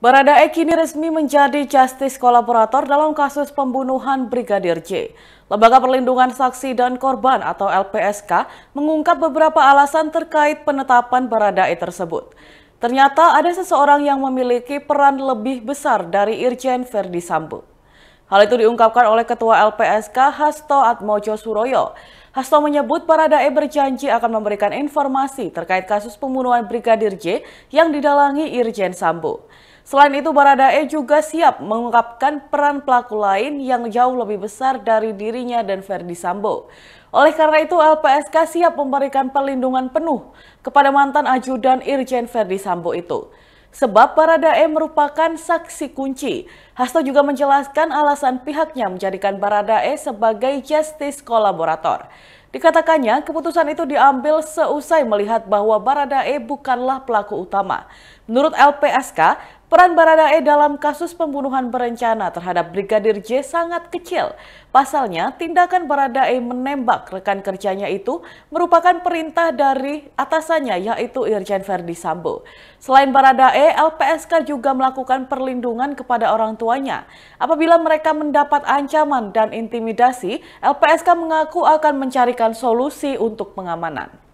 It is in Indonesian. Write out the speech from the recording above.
E kini resmi menjadi justice kolaborator dalam kasus pembunuhan Brigadir J. Lembaga Perlindungan Saksi dan Korban atau LPSK mengungkap beberapa alasan terkait penetapan E tersebut. Ternyata ada seseorang yang memiliki peran lebih besar dari Irjen Verdi Sambo. Hal itu diungkapkan oleh Ketua LPSK Hasto Atmojo Suroyo. Hasto menyebut E berjanji akan memberikan informasi terkait kasus pembunuhan Brigadir J yang didalangi Irjen Sambo. Selain itu, Baradae juga siap mengungkapkan peran pelaku lain yang jauh lebih besar dari dirinya dan Verdi Sambo. Oleh karena itu, LPSK siap memberikan perlindungan penuh kepada mantan ajudan Irjen Verdi Sambo itu. Sebab Baradae merupakan saksi kunci. Hasto juga menjelaskan alasan pihaknya menjadikan Baradae sebagai justice kolaborator. Dikatakannya, keputusan itu diambil seusai melihat bahwa Baradae bukanlah pelaku utama. Menurut LPSK, Peran Baradae dalam kasus pembunuhan berencana terhadap Brigadir J sangat kecil. Pasalnya, tindakan Baradae menembak rekan kerjanya itu merupakan perintah dari atasannya yaitu Irjen Verdi Sambo. Selain Baradae, LPSK juga melakukan perlindungan kepada orang tuanya. Apabila mereka mendapat ancaman dan intimidasi, LPSK mengaku akan mencarikan solusi untuk pengamanan.